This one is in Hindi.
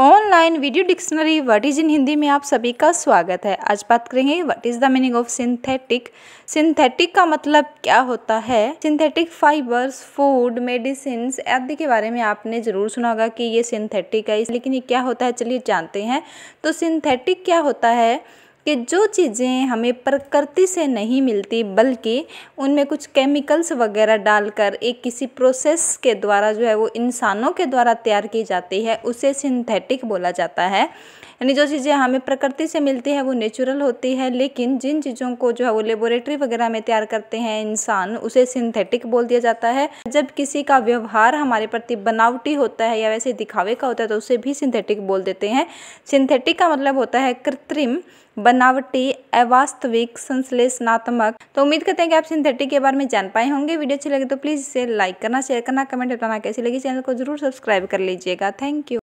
online video dictionary what is in Hindi में आप सभी का स्वागत है आज बात करेंगे what is the meaning of synthetic synthetic का मतलब क्या होता है सिंथेटिक फाइबर्स फूड मेडिसिन आदि के बारे में आपने ज़रूर सुना होगा कि ये सिंथेटिक है लेकिन ये क्या होता है चलिए जानते हैं तो सिंथेटिक क्या होता है कि जो चीज़ें हमें प्रकृति से नहीं मिलती बल्कि उनमें कुछ केमिकल्स वगैरह डालकर एक किसी प्रोसेस के द्वारा जो है वो इंसानों के द्वारा तैयार की जाती है उसे सिंथेटिक बोला जाता है यानी जो चीज़ें हमें प्रकृति से मिलती है वो नेचुरल होती है लेकिन जिन चीज़ों को जो है वो लेबोरेटरी वगैरह में तैयार करते हैं इंसान उसे सिंथेटिक बोल दिया जाता है जब किसी का व्यवहार हमारे प्रति बनावटी होता है या वैसे दिखावे का होता है तो उसे भी सिंथेटिक बोल देते हैं सिंथेटिक का मतलब होता है कृत्रिम बनावटी अवास्तविक संश्लेषणात्मक तो उम्मीद करते हैं कि आप सिंथेटिक के बारे में जान पाए होंगे वीडियो अच्छी लगे तो प्लीज़ इसे लाइक करना शेयर करना कमेंट बताना कैसी लगी चैनल को जरूर सब्सक्राइब कर लीजिएगा थैंक यू